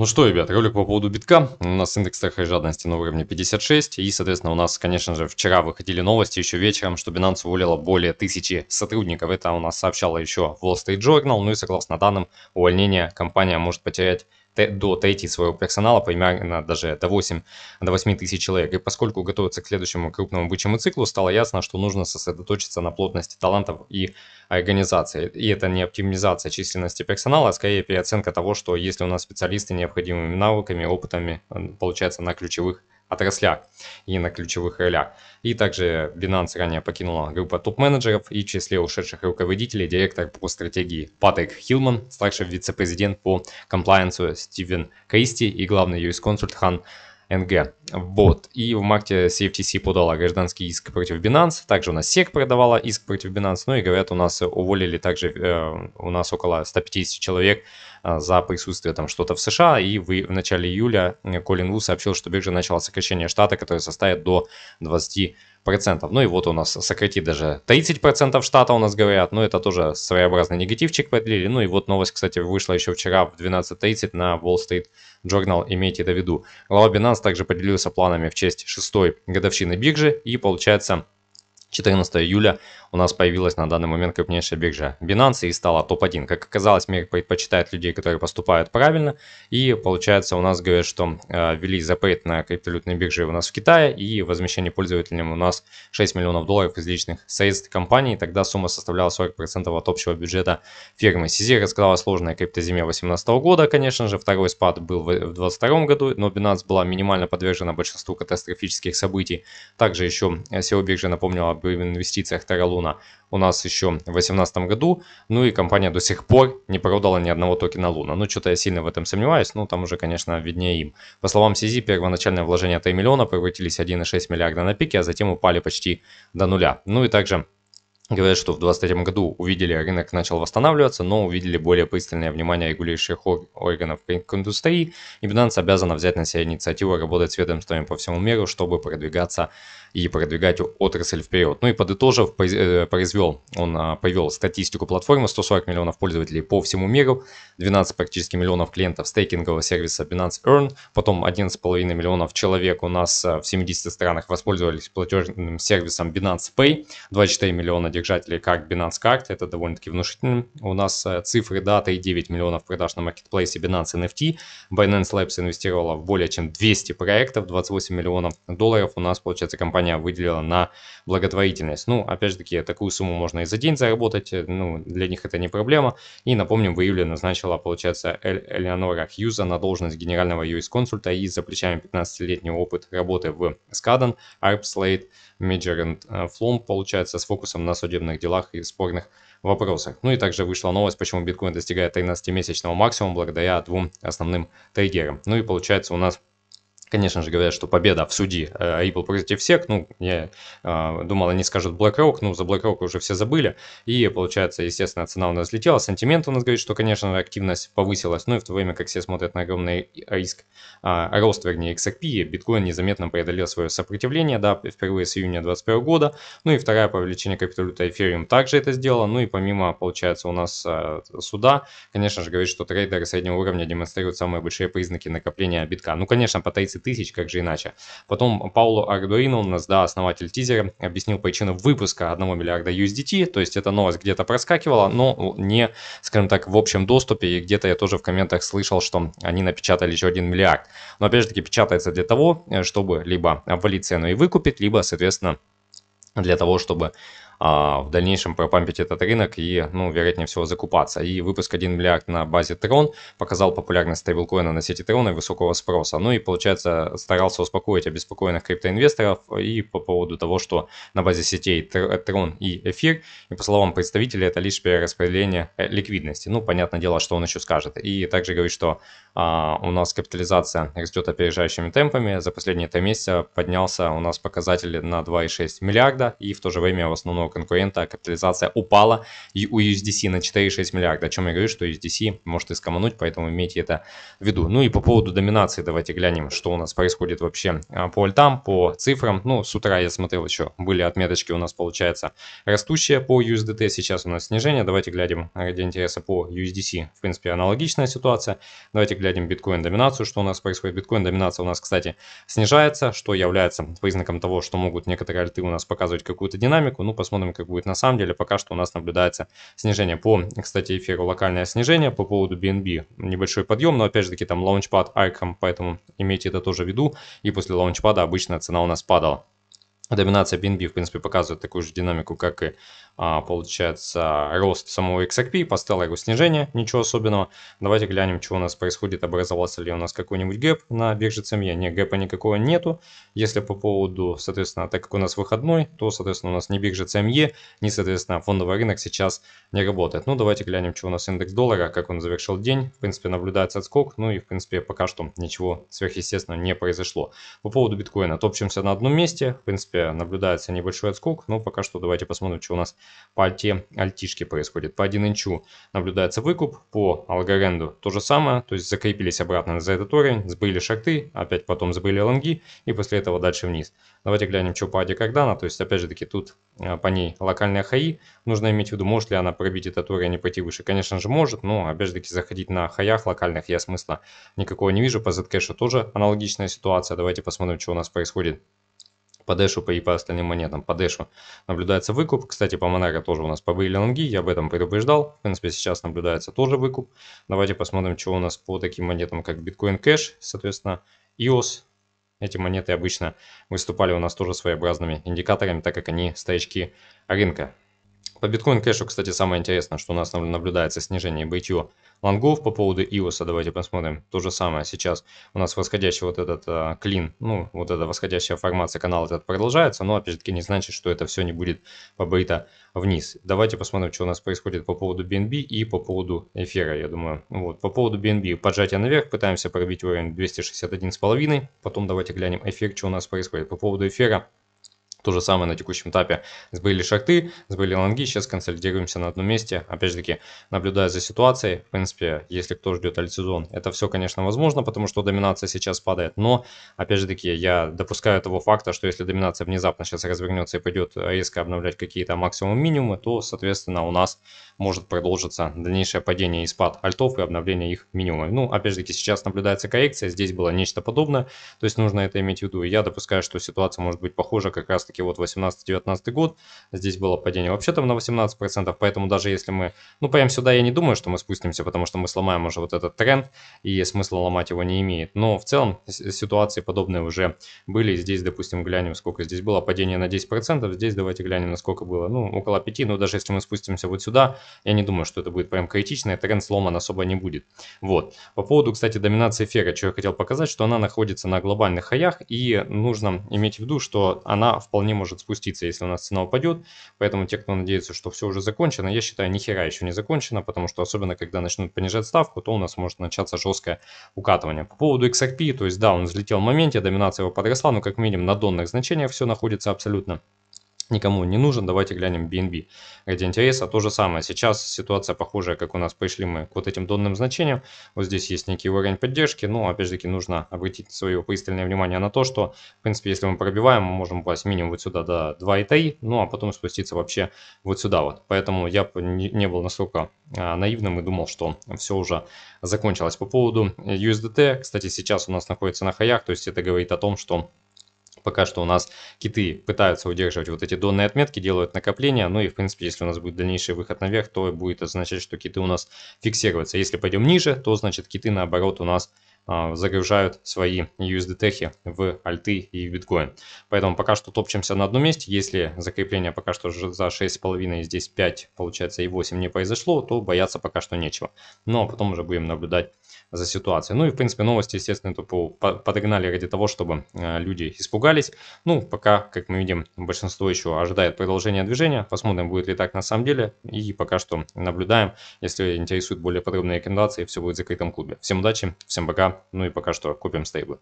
Ну что, ребят, ролик по поводу битка. У нас индекс страха и жадности на уровне 56. И, соответственно, у нас, конечно же, вчера выходили новости еще вечером, что Binance уволила более тысячи сотрудников. Это у нас сообщало еще Wall Street Journal. Ну и, согласно данным, увольнение компания может потерять до третьей своего персонала, примерно даже до 8, до 8 тысяч человек. И поскольку готовится к следующему крупному бычьему циклу, стало ясно, что нужно сосредоточиться на плотности талантов и организации. И это не оптимизация численности персонала, а скорее переоценка того, что если у нас специалисты необходимыми навыками, опытами, э, получается, на ключевых отраслях и на ключевых ролях. И также Binance ранее покинула группа топ-менеджеров и в числе ушедших руководителей директор по стратегии Патрик Хилман, старший вице-президент по комплайенсу Стивен Кристи и главный юрисконсульт Хан НГ. Вот. И в марте CFTC подала гражданский иск против Binance. Также у нас SEC продавала иск против Binance. Ну и говорят, у нас уволили также, э, у нас около 150 человек э, за присутствие там что-то в США. И вы, в начале июля э, Колин Лу сообщил, что биржа начала сокращение штата, которое составит до 20 процентов. Ну и вот у нас сократит даже 30 процентов штата у нас говорят, но ну, это тоже своеобразный негативчик продлили. Ну и вот новость, кстати, вышла еще вчера в 12.30 на Wall Street Journal, имейте это в виду. Глава Binance также поделился планами в честь шестой годовщины биржи и получается 14 июля у нас появилась на данный момент крупнейшая биржа Binance и стала топ-1. Как оказалось, мир предпочитает людей, которые поступают правильно. И получается, у нас говорят, что э, запрет на криптовалютные биржи у нас в Китае и возмещение пользователям у нас 6 миллионов долларов из личных средств компании. Тогда сумма составляла 40% от общего бюджета фирмы. CZ рассказала сложная криптозиме 2018 года, конечно же. Второй спад был в 2022 году, но Binance была минимально подвержена большинству катастрофических событий. Также еще SEO э, биржа напомнила об инвестициях Тералуна у нас еще в 2018 году. Ну и компания до сих пор не продала ни одного токена Луна. Ну что-то я сильно в этом сомневаюсь, ну там уже, конечно, виднее им. По словам CZ, первоначальное вложение 3 миллиона превратились в 1,6 миллиарда на пике, а затем упали почти до нуля. Ну и также Говорят, что в 2023 году увидели, а рынок начал восстанавливаться, но увидели более пристальное внимание регулирующих органов индустрии, и Binance обязана взять на себя инициативу работать с ведомствами по всему миру, чтобы продвигаться и продвигать отрасль вперед. Ну и подытожив, э, произвел, он а, повел статистику платформы, 140 миллионов пользователей по всему миру, 12 практически миллионов клиентов стейкингового сервиса Binance Earn, потом 11,5 миллионов человек у нас а, в 70 странах воспользовались платежным сервисом Binance Pay, 24 миллиона держателей как Binance Card. Это довольно-таки внушительно. У нас э, цифры дата и 9 миллионов продаж на маркетплейсе Binance NFT. Binance Labs инвестировала в более чем 200 проектов. 28 миллионов долларов у нас, получается, компания выделила на благотворительность. Ну, опять же таки, такую сумму можно и за день заработать. Э, ну, для них это не проблема. И напомним, в июле назначила, получается, Эль Элеонора Хьюза на должность генерального юрисконсульта и за плечами 15-летний опыт работы в Скаден, Арпслейт, Major and Flom, получается, с фокусом на судебных делах и спорных вопросах. Ну и также вышла новость, почему биткоин достигает 13-месячного максимума благодаря двум основным триггерам. Ну и получается у нас конечно же, говорят, что победа в суде Ripple э, а против всех. Ну, я э, думал, они скажут BlackRock, ну, за BlackRock уже все забыли. И, получается, естественно, цена у нас взлетела. Сантимент у нас говорит, что, конечно, активность повысилась. Ну, и в то время, как все смотрят на огромный риск, э, рост, вернее, XRP, биткоин незаметно преодолел свое сопротивление, да, впервые с июня 2021 года. Ну, и вторая по величине криптовалюта Ethereum также это сделала. Ну, и помимо, получается, у нас э, суда, конечно же, говорит, что трейдеры среднего уровня демонстрируют самые большие признаки накопления битка. Ну, конечно, потаиться тысяч, как же иначе. Потом Пауло Ардуино, у нас, да, основатель тизера, объяснил причину выпуска 1 миллиарда USDT, то есть эта новость где-то проскакивала, но не, скажем так, в общем доступе, и где-то я тоже в комментах слышал, что они напечатали еще 1 миллиард. Но опять же таки печатается для того, э, чтобы либо обвалить цену и выкупить, либо, соответственно, для того, чтобы а, в дальнейшем пропампить этот рынок и, ну, вероятнее всего, закупаться. И выпуск 1 миллиард на базе Tron показал популярность стейблкоина на сети Tron и высокого спроса. Ну и, получается, старался успокоить обеспокоенных криптоинвесторов и по поводу того, что на базе сетей Tron и Эфир, и по словам представителя, это лишь перераспределение э, ликвидности. Ну, понятное дело, что он еще скажет. И также говорит, что а, у нас капитализация растет опережающими темпами. За последние три месяца поднялся у нас показатель на 2,6 миллиарда, и в то же время в основном конкурента капитализация упала у USDC на 4,6 миллиарда, о чем я говорю, что USDC может и скомануть, поэтому имейте это в виду. Ну и по поводу доминации давайте глянем, что у нас происходит вообще а, по альтам, по цифрам. Ну, с утра я смотрел еще, были отметочки у нас, получается, растущие по USDT, сейчас у нас снижение. Давайте глянем ради интереса по USDC, в принципе, аналогичная ситуация. Давайте глядим биткоин-доминацию, что у нас происходит. Биткоин-доминация у нас, кстати, снижается, что является признаком того, что могут некоторые альты у нас показывать какую-то динамику. Ну, посмотрим посмотрим, как будет на самом деле. Пока что у нас наблюдается снижение по, кстати, эфиру локальное снижение по поводу BNB. Небольшой подъем, но опять же таки там лаунчпад Icon, поэтому имейте это тоже в виду. И после лаунчпада обычно цена у нас падала. Доминация BNB, в принципе, показывает такую же динамику, как и а, получается, рост самого XRP, поставил его снижение, ничего особенного. Давайте глянем, что у нас происходит, образовался ли у нас какой-нибудь гэп на бирже CME. Не, гэпа никакого нету. Если по поводу, соответственно, так как у нас выходной, то, соответственно, у нас ни биржа CME, ни, соответственно, фондовый рынок сейчас не работает. Ну, давайте глянем, что у нас индекс доллара, как он завершил день. В принципе, наблюдается отскок, ну и, в принципе, пока что ничего сверхъестественного не произошло. По поводу биткоина, топчемся на одном месте, в принципе, наблюдается небольшой отскок, но пока что давайте посмотрим, что у нас по альте альтишки происходит. По 1 инчу наблюдается выкуп, по алгоренду то же самое, то есть закрепились обратно за этот уровень, сбыли шарты, опять потом сбыли лонги и после этого дальше вниз. Давайте глянем, что по Аде Кардана, то есть опять же таки тут э, по ней локальная хаи, нужно иметь в виду, может ли она пробить этот уровень и пойти выше. Конечно же может, но опять же таки заходить на хаях локальных я смысла никакого не вижу, по Zcash тоже аналогичная ситуация, давайте посмотрим, что у нас происходит по и по остальным монетам. По наблюдается выкуп. Кстати, по Монако тоже у нас побыли лонги, я об этом предупреждал. В принципе, сейчас наблюдается тоже выкуп. Давайте посмотрим, что у нас по таким монетам, как Bitcoin Cash, соответственно, EOS. Эти монеты обычно выступали у нас тоже своеобразными индикаторами, так как они стоячки рынка. По биткоин кэшу, кстати, самое интересное, что у нас наблюдается снижение BTU лонгов по поводу иоса. Давайте посмотрим. То же самое сейчас у нас восходящий вот этот а, клин, ну, вот эта восходящая формация канала этот продолжается, но, опять же таки, не значит, что это все не будет побрито вниз. Давайте посмотрим, что у нас происходит по поводу BNB и по поводу эфира, я думаю. Вот, по поводу BNB поджатие наверх, пытаемся пробить уровень 261,5. Потом давайте глянем эфир, что у нас происходит по поводу эфира. То же самое на текущем этапе. Сбыли шахты, сбыли лонги, сейчас консолидируемся на одном месте. Опять же таки, наблюдая за ситуацией, в принципе, если кто ждет альтсезон, это все, конечно, возможно, потому что доминация сейчас падает. Но, опять же таки, я допускаю того факта, что если доминация внезапно сейчас развернется и пойдет резко обновлять какие-то максимум-минимумы, то, соответственно, у нас может продолжиться дальнейшее падение и спад альтов и обновление их минимумов. Ну, опять же таки, сейчас наблюдается коррекция, здесь было нечто подобное, то есть нужно это иметь в виду. я допускаю, что ситуация может быть похожа как раз таки вот 18-19 год, здесь было падение вообще там на 18%, поэтому даже если мы, ну, прям сюда я не думаю, что мы спустимся, потому что мы сломаем уже вот этот тренд, и смысла ломать его не имеет. Но в целом ситуации подобные уже были, здесь, допустим, глянем, сколько здесь было падение на 10%, здесь давайте глянем, насколько было, ну, около 5, но даже если мы спустимся вот сюда, я не думаю, что это будет прям критично, и тренд сломан особо не будет. Вот. По поводу, кстати, доминации эфира, что я хотел показать, что она находится на глобальных хаях, и нужно иметь в виду, что она вполне вполне может спуститься, если у нас цена упадет. Поэтому те, кто надеется, что все уже закончено, я считаю, ни еще не закончено, потому что особенно, когда начнут понижать ставку, то у нас может начаться жесткое укатывание. По поводу XRP, то есть да, он взлетел в моменте, доминация его подросла, но как минимум на донных значениях все находится абсолютно никому не нужен. Давайте глянем BNB, где интереса то же самое. Сейчас ситуация похожая, как у нас пошли мы к вот этим донным значениям. Вот здесь есть некий уровень поддержки, но опять же таки нужно обратить свое пристальное внимание на то, что в принципе если мы пробиваем, мы можем упасть минимум вот сюда до 2,3, ну а потом спуститься вообще вот сюда вот. Поэтому я не был настолько а, наивным и думал, что все уже закончилось. По поводу USDT, кстати, сейчас у нас находится на хаях, то есть это говорит о том, что Пока что у нас киты пытаются удерживать вот эти донные отметки, делают накопления. Ну и в принципе, если у нас будет дальнейший выход наверх, то будет означать, что киты у нас фиксируются. Если пойдем ниже, то значит киты наоборот у нас фиксируются а, загружают свои USDT в альты и в биткоин. Поэтому пока что топчемся на одном месте. Если закрепление пока что за 6,5 и здесь 5, получается и 8 не произошло, то бояться пока что нечего. Но потом уже будем наблюдать за ситуацией. Ну и в принципе новости, естественно, это подогнали ради того, чтобы э, люди испугались. Ну пока, как мы видим, большинство еще ожидает продолжения движения. Посмотрим, будет ли так на самом деле. И пока что наблюдаем. Если интересуют более подробные рекомендации, все будет в закрытом клубе. Всем удачи, всем пока ну и пока что купим стейблы.